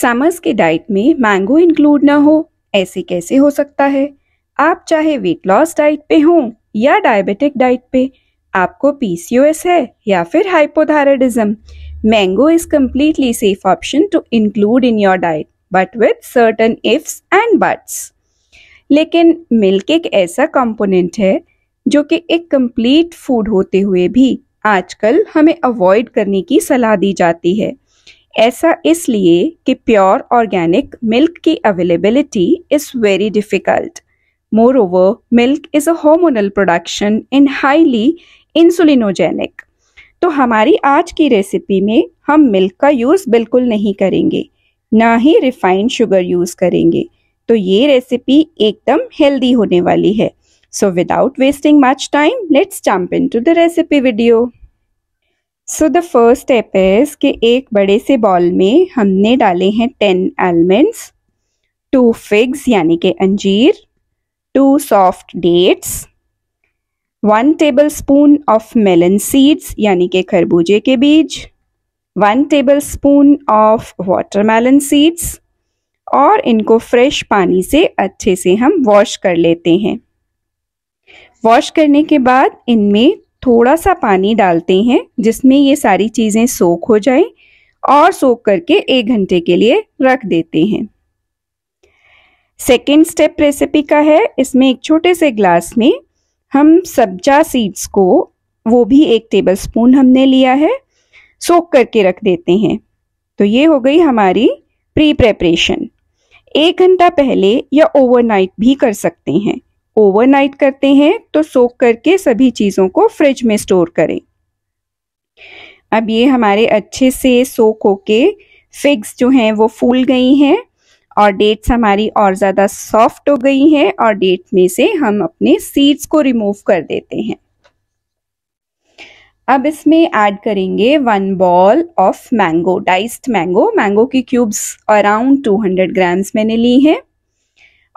Summers के diet में mango include ना हो ऐसे कैसे हो सकता है आप चाहे वेट लॉस डाइट पे हों या डायबिटिक डाइट पे आपको पीसीओएस है या फिर hypothyroidism mango is completely safe option to include in your diet but with certain ifs and buts लेकिन मिल्क एक ऐसा कंपोनेंट है जो कि एक कंप्लीट फूड होते हुए भी आजकल हमें अवॉइड करने की सलाह दी जाती है ऐसा इसलिए कि प्योर ऑर्गेनिक मिल्क की availability is very difficult moreover milk is a hormonal production in highly insulinogenic तो हमारी आज की रेसिपी में हम मिल्क का यूज़ बिल्कुल नहीं करेंगे ना ही रिफाइंड शुगर यूज़ करेंगे तो ये रेसिपी एकदम हेल्दी होने वाली है so without wasting much time let's jump into the recipe video so the first step is कि एक बड़े से बॉल में हमने डाले हैं टेन आलमंड्स टू फिग्स यानी कि अंजीर two soft dates one tablespoon of melon seeds यानी कि खरबूजे के बीज one tablespoon of watermelon seeds और इनको फ्रेश पानी से अच्छे से हम वॉश कर लेते हैं वॉश करने के बाद इनमें थोड़ा सा पानी डालते हैं जिसमें ये सारी चीज़ें सोख हो जाए और सोख करके एक घंटे के लिए रख देते हैं सेकेंड स्टेप रेसिपी का है इसमें एक छोटे से ग्लास में हम सब्जा सीड्स को वो भी एक टेबल स्पून हमने लिया है सोख करके रख देते हैं तो ये हो गई हमारी प्री प्रेपरेशन एक घंटा पहले या ओवरनाइट भी कर सकते हैं ओवरनाइट करते हैं तो सोख करके सभी चीज़ों को फ्रिज में स्टोर करें अब ये हमारे अच्छे से सोख होके फिग्स जो हैं वो फूल गई हैं और डेट्स हमारी और ज़्यादा सॉफ्ट हो गई हैं और डेट में से हम अपने सीड्स को रिमूव कर देते हैं अब इसमें ऐड करेंगे one bowl of mango diced mango mango की क्यूब्स अराउंड 200 ग्राम्स मैंने ली हैं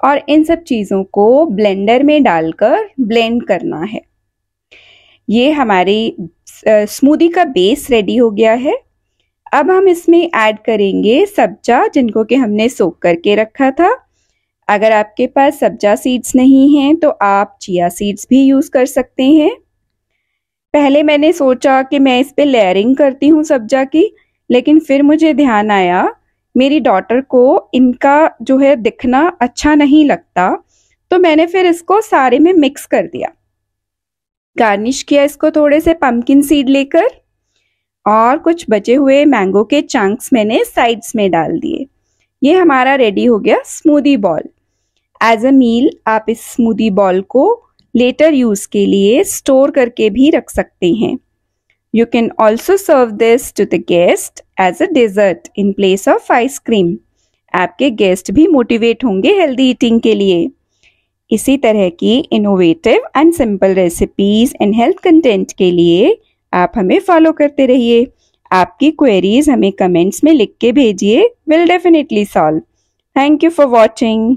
और इन सब चीज़ों को ब्लेंडर में डालकर ब्लेंड करना है ये हमारी स्मूदी का बेस रेडी हो गया है अब हम इसमें ऐड करेंगे सब्जा जिनको कि हमने सोख करके रखा था अगर आपके पास सब्जा सीड्स नहीं हैं तो आप चिया सीड्स भी यूज़ कर सकते हैं पहले मैंने सोचा कि मैं इस पर लेयरिंग करती हूँ सब्जा की लेकिन फिर मुझे ध्यान आया मेरी डॉटर को इनका जो है दिखना अच्छा नहीं लगता तो मैंने फिर इसको सारे में मिक्स कर दिया गार्निश किया इसको थोड़े से पम्पकिन सीड लेकर और कुछ बचे हुए मैंगो के चंक्स मैंने साइड्स में डाल दिए ये हमारा रेडी हो गया smoothie bowl as a meal आप इस स्मूदी बॉल को लेटर यूज़ के लिए स्टोर करके भी रख सकते हैं You can also serve this to the guest as a dessert in place of ice cream. आपके गेस्ट भी मोटिवेट होंगे हेल्दी ईटिंग के लिए इसी तरह की innovative and simple recipes and health content के लिए आप हमें फॉलो करते रहिए आपकी क्वेरीज हमें कमेंट्स में लिख के भेजिए will definitely solve thank you for watching